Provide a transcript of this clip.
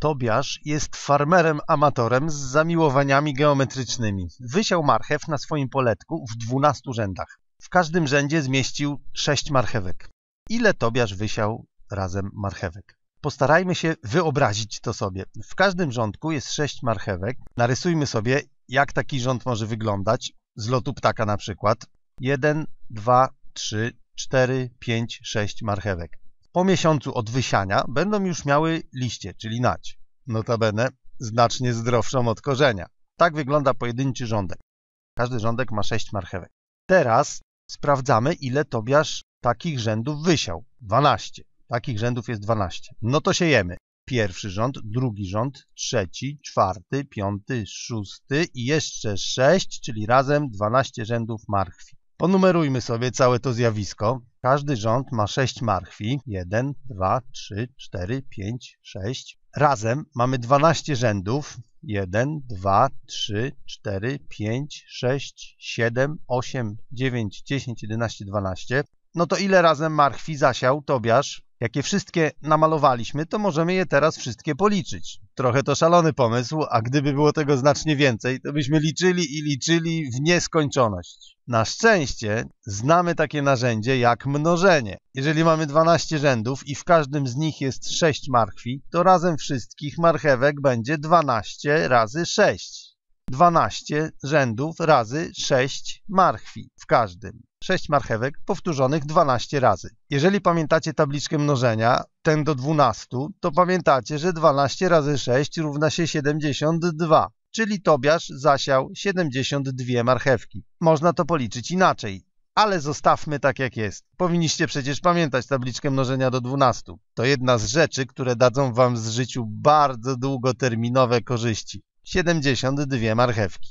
Tobiasz jest farmerem amatorem z zamiłowaniami geometrycznymi. Wysiał marchew na swoim poletku w dwunastu rzędach. W każdym rzędzie zmieścił sześć marchewek. Ile Tobiasz wysiał razem marchewek? Postarajmy się wyobrazić to sobie. W każdym rządku jest sześć marchewek. Narysujmy sobie, jak taki rząd może wyglądać. Z lotu ptaka na przykład. Jeden, dwa, trzy, cztery, pięć, sześć marchewek po miesiącu od wysiania będą już miały liście, czyli nać. Notabene znacznie zdrowszą od korzenia. Tak wygląda pojedynczy rządek. Każdy rządek ma 6 marchewek. Teraz sprawdzamy, ile Tobiasz takich rzędów wysiał. 12. Takich rzędów jest 12. No to siejemy. Pierwszy rząd, drugi rząd, trzeci, czwarty, piąty, szósty i jeszcze 6, czyli razem 12 rzędów marchwi. Ponumerujmy sobie całe to zjawisko. Każdy rząd ma sześć marchwi. jeden, dwa, trzy, cztery, pięć, sześć. Razem mamy dwanaście rzędów. jeden, dwa, trzy, cztery, pięć, sześć, siedem, osiem, dziewięć, dziesięć, jedenaście, dwanaście. No to ile razem marchwi zasiał Tobiasz? jakie wszystkie namalowaliśmy, to możemy je teraz wszystkie policzyć. Trochę to szalony pomysł, a gdyby było tego znacznie więcej, to byśmy liczyli i liczyli w nieskończoność. Na szczęście znamy takie narzędzie jak mnożenie. Jeżeli mamy 12 rzędów i w każdym z nich jest 6 marchwi, to razem wszystkich marchewek będzie 12 razy 6. 12 rzędów razy 6 marchwi w każdym. 6 marchewek powtórzonych 12 razy. Jeżeli pamiętacie tabliczkę mnożenia, ten do 12, to pamiętacie, że 12 razy 6 równa się 72, czyli Tobiasz zasiał 72 marchewki. Można to policzyć inaczej ale zostawmy tak jak jest. Powinniście przecież pamiętać tabliczkę mnożenia do 12. To jedna z rzeczy, które dadzą wam z życiu bardzo długoterminowe korzyści siedemdziesiąt dwie marchewki.